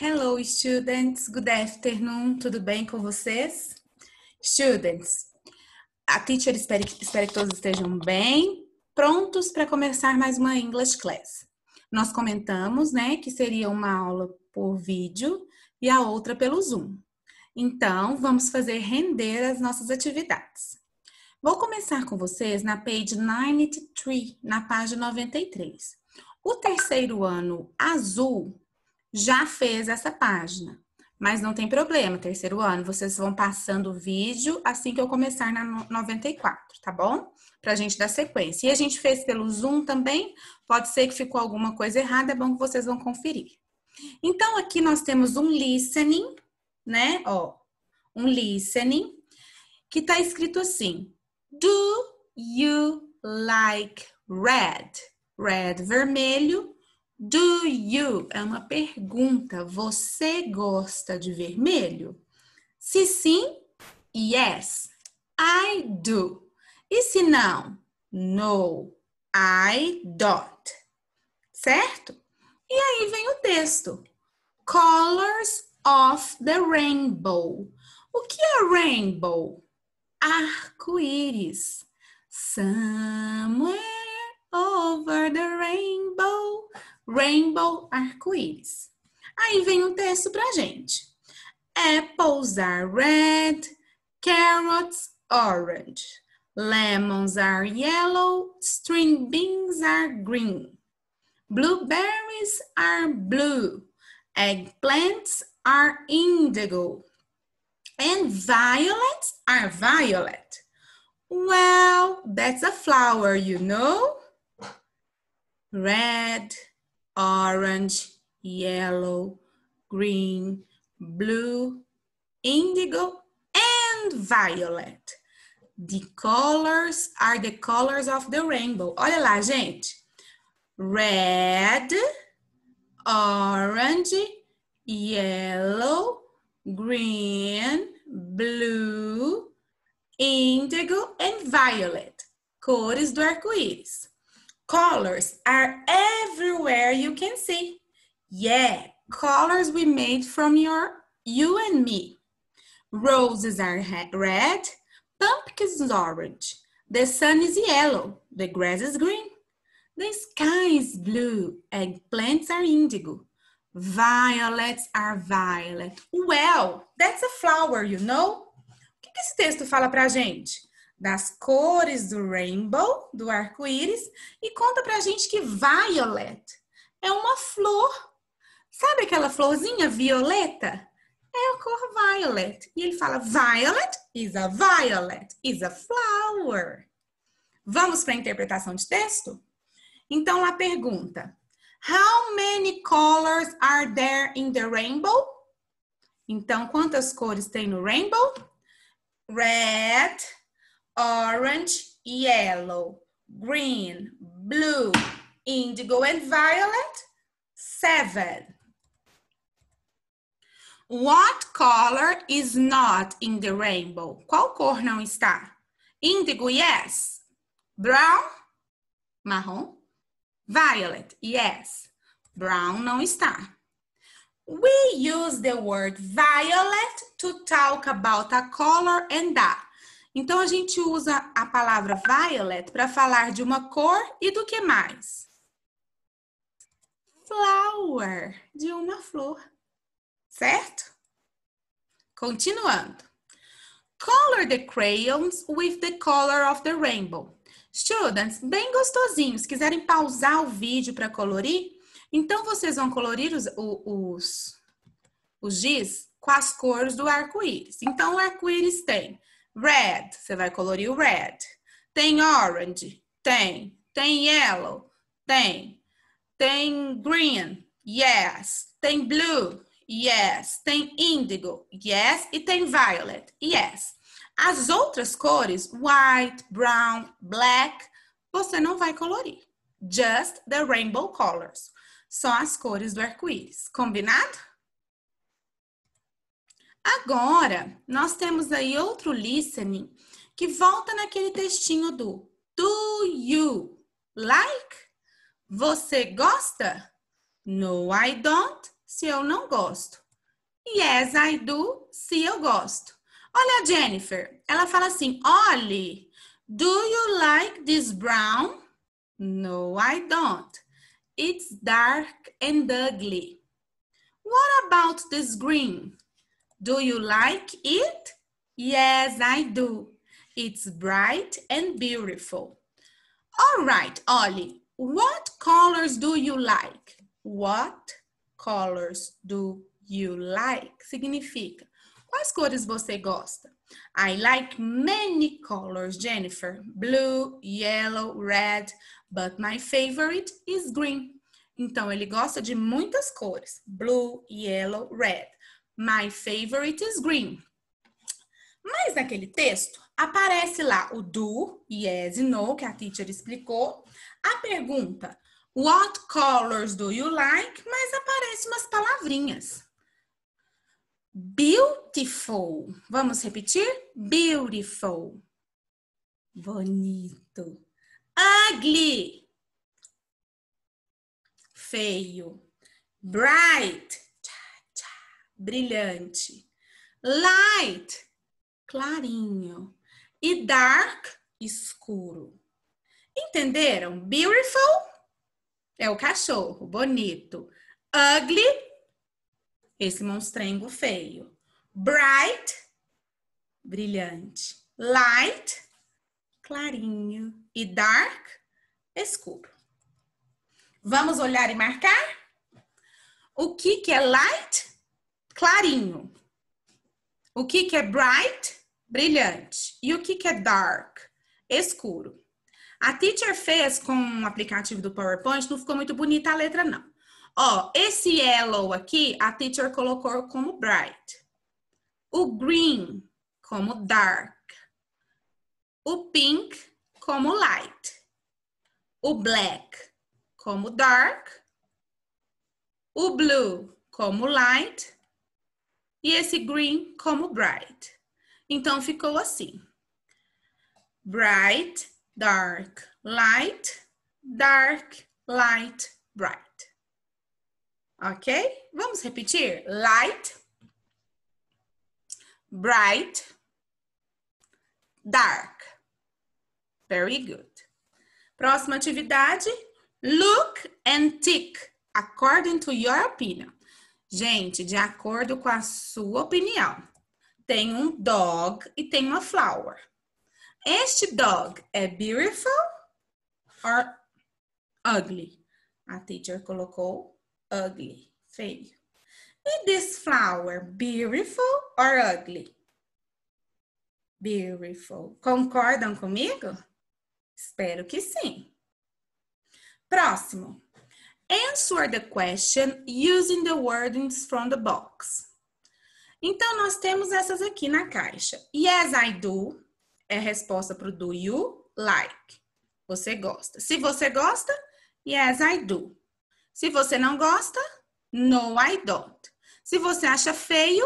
Hello, students. Good afternoon. Tudo bem com vocês? Students, a teacher espera que, espera que todos estejam bem, prontos para começar mais uma English class. Nós comentamos, né, que seria uma aula por vídeo e a outra pelo Zoom. Então, vamos fazer render as nossas atividades. Vou começar com vocês na page 93, na página 93. O terceiro ano azul já fez essa página. Mas não tem problema, terceiro ano, vocês vão passando o vídeo assim que eu começar na 94, tá bom? Pra gente dar sequência. E a gente fez pelo Zoom também, pode ser que ficou alguma coisa errada, é bom que vocês vão conferir. Então, aqui nós temos um listening, né? Ó, um listening, que tá escrito assim: Do you like red? Red, vermelho, do you? É uma pergunta. Você gosta de vermelho? Se sim, yes. I do. E se não? No. I don't. Certo? E aí vem o texto. Colors of the rainbow. O que é rainbow? Arco-íris. Sun rainbow arco-íris. Aí vem um texto pra gente. Apples are red, carrots orange, lemons are yellow, string beans are green, blueberries are blue, eggplants are indigo, and violets are violet. Well, that's a flower, you know. Red, orange, yellow, green, blue, indigo, and violet. The colors are the colors of the rainbow. Olha lá, gente. Red, orange, yellow, green, blue, indigo and violet. Cores do arco-íris. Colors are everywhere you can see. Yeah, colors we made from your you and me. Roses are red, pumpkins orange. The sun is yellow, the grass is green. The sky is blue, eggplants are indigo. Violets are violet. Well, that's a flower, you know? O que esse texto fala pra gente? das cores do rainbow, do arco-íris, e conta pra gente que violet é uma flor. Sabe aquela florzinha violeta? É a cor violet. E ele fala: Violet is a violet, is a flower. Vamos para a interpretação de texto? Então, a pergunta: How many colors are there in the rainbow? Então, quantas cores tem no rainbow? Red, orange, yellow, green, blue, indigo, and violet, seven. What color is not in the rainbow? Qual cor não está? Indigo, yes. Brown, marrom. Violet, yes. Brown não está. We use the word violet to talk about a color and that. Então a gente usa a palavra violet para falar de uma cor e do que mais? Flower, de uma flor. Certo? Continuando. Color the crayons with the color of the rainbow. Students, bem gostosinhos, quiserem pausar o vídeo para colorir? Então, vocês vão colorir os, os, os giz com as cores do arco-íris. Então, o arco-íris tem Red, você vai colorir o red. Tem orange? Tem. Tem yellow? Tem. Tem green? Yes. Tem blue? Yes. Tem índigo? Yes. E tem violet? Yes. As outras cores, white, brown, black, você não vai colorir. Just the rainbow colors. São as cores do arco-íris. Combinado? Agora, nós temos aí outro listening que volta naquele textinho do Do you like? Você gosta? No, I don't, se eu não gosto. Yes, I do, se eu gosto. Olha a Jennifer, ela fala assim: Olhe, do you like this brown? No, I don't. It's dark and ugly. What about this green? Do you like it? Yes, I do. It's bright and beautiful. All right, Ollie, what colors do you like? What colors do you like? Significa, quais cores você gosta? I like many colors, Jennifer. Blue, yellow, red, but my favorite is green. Então, ele gosta de muitas cores. Blue, yellow, red. My favorite is green. Mas naquele texto aparece lá o do, yes e no, que a teacher explicou. A pergunta, what colors do you like? Mas aparece umas palavrinhas. Beautiful. Vamos repetir? Beautiful. Bonito. Ugly. Feio. Bright brilhante. Light, clarinho. E dark, escuro. Entenderam? Beautiful é o cachorro, bonito. Ugly, esse monstrengo feio. Bright, brilhante. Light, clarinho. E dark, escuro. Vamos olhar e marcar? O que, que é light? clarinho. O que, que é bright? Brilhante. E o que, que é dark? Escuro. A teacher fez com o um aplicativo do PowerPoint, não ficou muito bonita a letra, não. Ó, esse yellow aqui, a teacher colocou como bright. O green, como dark. O pink, como light. O black, como dark. O blue, como light e esse green como bright. Então ficou assim: bright, dark, light, dark, light, bright. Ok? Vamos repetir: light, bright, dark. Very good. Próxima atividade: look and tick according to your opinion. Gente, de acordo com a sua opinião, tem um dog e tem uma flower. Este dog é beautiful or ugly? A teacher colocou ugly, feio. E this flower, beautiful or ugly? Beautiful. Concordam comigo? Espero que sim. Próximo. Answer the question using the wordings from the box. Então, nós temos essas aqui na caixa. Yes, I do. É a resposta para o do you like. Você gosta. Se você gosta, yes, I do. Se você não gosta, no, I don't. Se você acha feio,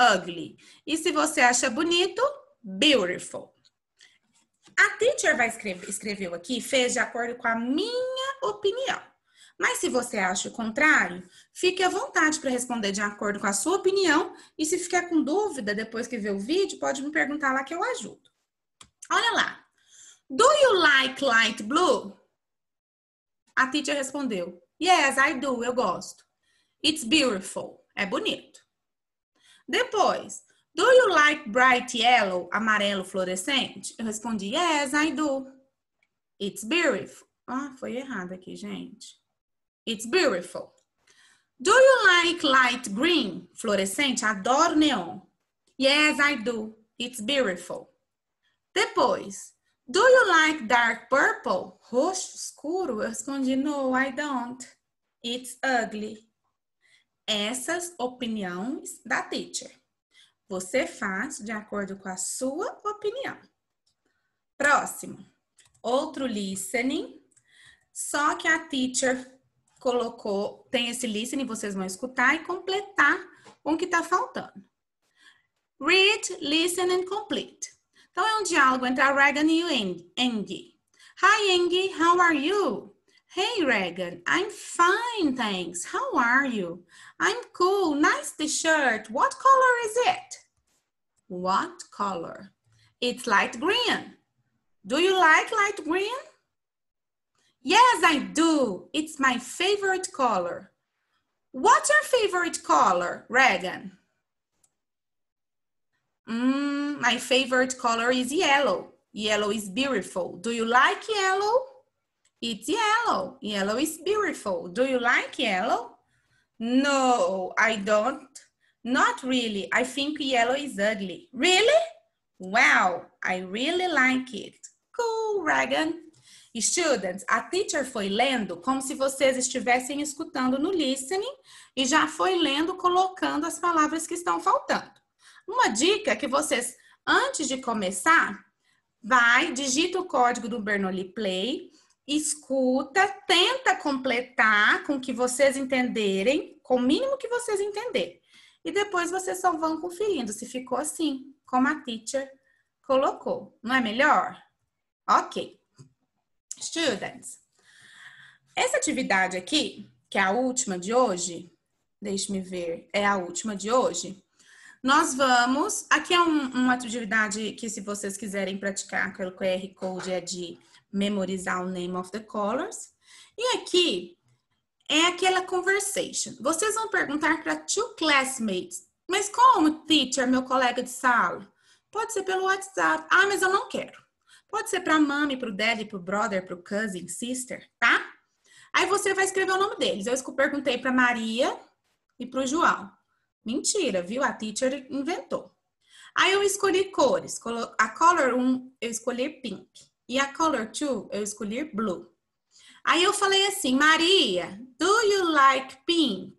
ugly. E se você acha bonito, beautiful. A teacher vai escrever, escreveu aqui, fez de acordo com a minha opinião. Mas se você acha o contrário, fique à vontade para responder de acordo com a sua opinião e se ficar com dúvida depois que ver o vídeo, pode me perguntar lá que eu ajudo. Olha lá. Do you like light blue? A teacher respondeu: Yes, I do, eu gosto. It's beautiful. É bonito. Depois, do you like bright yellow, amarelo fluorescente? Eu respondi: Yes, I do. It's beautiful. Ah, foi errado aqui, gente. It's beautiful. Do you like light green? Fluorescente, adoro neon. Yes, I do. It's beautiful. Depois, do you like dark purple? Roxo escuro? Eu respondi no, I don't. It's ugly. Essas opiniões da teacher. Você faz de acordo com a sua opinião. Próximo. Outro listening. Só que a teacher colocou, tem esse listening, vocês vão escutar e completar o que está faltando. Read, listen and complete. Então é um diálogo entre a Regan e o Engie. Hi Engie, how are you? Hey Regan, I'm fine, thanks. How are you? I'm cool. Nice t-shirt. What color is it? What color? It's light green. Do you like light green? Yes, I do. It's my favorite color. What's your favorite color, Regan? Mm, my favorite color is yellow. Yellow is beautiful. Do you like yellow? It's yellow. Yellow is beautiful. Do you like yellow? No, I don't. Not really. I think yellow is ugly. Really? Wow, I really like it. Cool, Regan. Students, a teacher foi lendo como se vocês estivessem escutando no listening e já foi lendo, colocando as palavras que estão faltando. Uma dica é que vocês, antes de começar, vai, digita o código do Bernoulli Play, escuta, tenta completar com o que vocês entenderem, com o mínimo que vocês entenderem. E depois vocês só vão conferindo se ficou assim, como a teacher colocou. Não é melhor? Ok. Students. Essa atividade aqui, que é a última de hoje, deixe-me ver, é a última de hoje. Nós vamos. Aqui é um, uma atividade que, se vocês quiserem praticar o QR Code, é de memorizar o name of the colors. E aqui é aquela conversation. Vocês vão perguntar para two classmates. Mas como, teacher, meu colega de sala? Pode ser pelo WhatsApp. Ah, mas eu não quero. Pode ser para mami, para o daddy, para o brother, para o cousin, sister, tá? Aí você vai escrever o nome deles. Eu perguntei para Maria e para o João. Mentira, viu? A teacher inventou. Aí eu escolhi cores. A color 1 eu escolhi pink e a color 2 eu escolhi blue. Aí eu falei assim, Maria, do you like pink?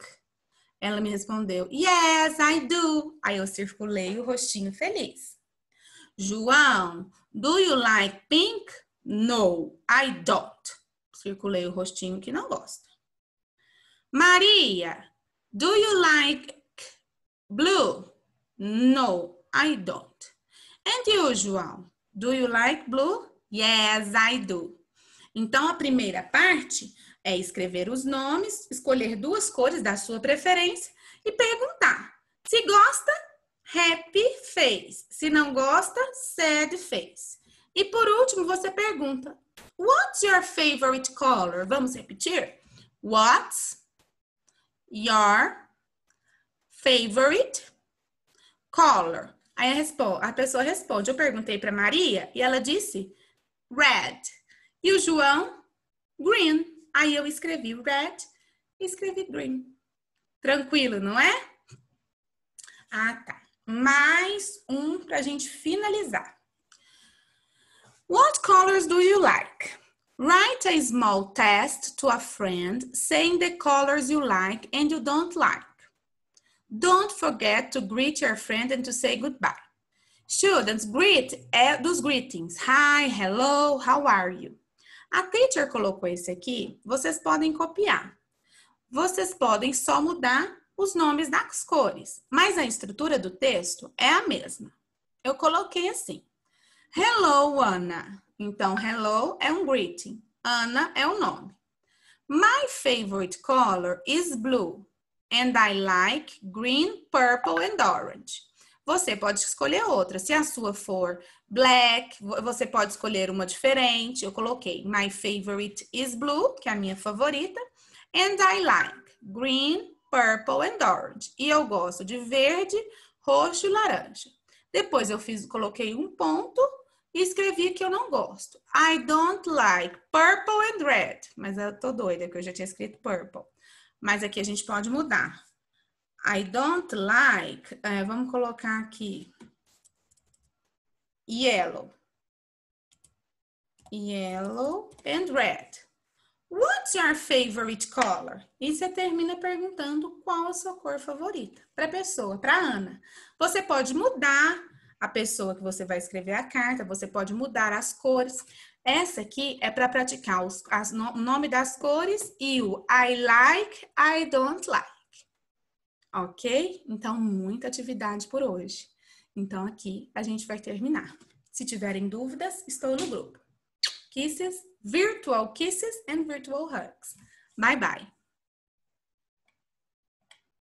Ela me respondeu, yes, I do. Aí eu circulei o rostinho feliz. João, do you like pink? No, I don't. Circulei o rostinho que não gosta. Maria, do you like blue? No, I don't. And you, João, do you like blue? Yes, I do. Então, a primeira parte é escrever os nomes, escolher duas cores da sua preferência e perguntar se gosta Happy fez. Se não gosta, sad fez. E por último, você pergunta: What's your favorite color? Vamos repetir? What's your favorite color? Aí a, pessoa responde. Eu perguntei para Maria e ela disse red. E o João, green. Aí eu escrevi red e escrevi green. Tranquilo, não é? Ah, tá mais um para a gente finalizar. What colors do you like? Write a small test to a friend saying the colors you like and you don't like. Don't forget to greet your friend and to say goodbye. Students, greet é dos greetings. Hi, hello, how are you? A teacher colocou esse aqui, vocês podem copiar. Vocês podem só mudar os nomes das cores, mas a estrutura do texto é a mesma. Eu coloquei assim: Hello, Ana. Então, hello é um greeting, Ana é o um nome. My favorite color is blue, and I like green, purple and orange. Você pode escolher outra. Se a sua for black, você pode escolher uma diferente. Eu coloquei my favorite is blue, que é a minha favorita, and I like green, purple and orange. E eu gosto de verde, roxo e laranja. Depois eu fiz, coloquei um ponto e escrevi que eu não gosto. I don't like purple and red. Mas eu tô doida que eu já tinha escrito purple. Mas aqui a gente pode mudar. I don't like, é, vamos colocar aqui, yellow. Yellow and red. What's your favorite color? E você termina perguntando qual a sua cor favorita para a pessoa, para Ana. Você pode mudar a pessoa que você vai escrever a carta, você pode mudar as cores. Essa aqui é para praticar os, as, o nome das cores e o I like, I don't like. Ok? Então, muita atividade por hoje. Então, aqui a gente vai terminar. Se tiverem dúvidas, estou no grupo. Kisses virtual kisses and virtual hugs. Bye bye.